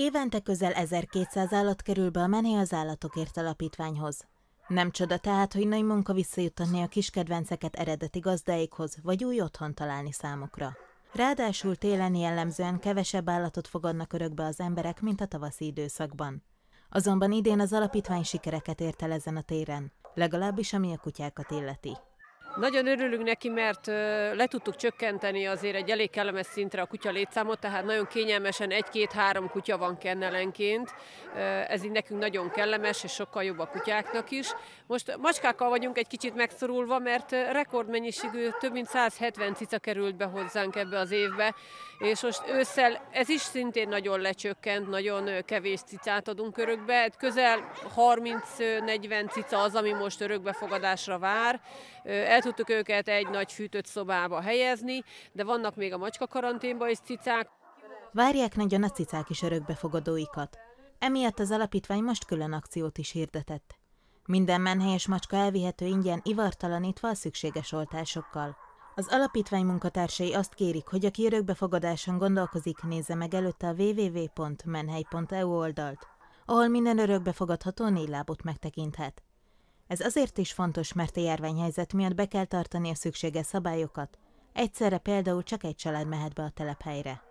Évente közel 1200 állat kerül be a Mené az Állatokért Alapítványhoz. Nem csoda tehát, hogy nagy munka visszajutatni a kis kedvenceket eredeti gazdáikhoz, vagy új otthon találni számukra. Ráadásul télen jellemzően kevesebb állatot fogadnak örökbe az emberek, mint a tavaszi időszakban. Azonban idén az alapítvány sikereket ért el ezen a téren, legalábbis ami a kutyákat illeti. Nagyon örülünk neki, mert le tudtuk csökkenteni azért egy elég kellemes szintre a kutya létszámot, tehát nagyon kényelmesen egy-két-három kutya van kennelenként. Ez így nekünk nagyon kellemes, és sokkal jobb a kutyáknak is. Most macskákkal vagyunk egy kicsit megszorulva, mert rekordmennyiségű, több mint 170 cica került be hozzánk ebbe az évbe, és most ősszel ez is szintén nagyon lecsökkent, nagyon kevés cicát adunk örökbe, hát közel 30-40 cica az, ami most örökbefogadásra vár. El tudtuk őket egy nagy fűtött szobába helyezni, de vannak még a macska karanténba is cicák. Várják nagyon a cicák is örökbefogadóikat. Emiatt az alapítvány most külön akciót is hirdetett. Minden menhelyes macska elvihető ingyen ivartalanítva a szükséges oltásokkal. Az alapítvány munkatársai azt kérik, hogy aki örökbefogadáson gondolkozik, nézze meg előtte a www.menhely.eu oldalt, ahol minden örökbefogadható lábot megtekinthet. Ez azért is fontos, mert a járványhelyzet miatt be kell tartani a szükséges szabályokat. Egyszerre például csak egy család mehet be a telephelyre.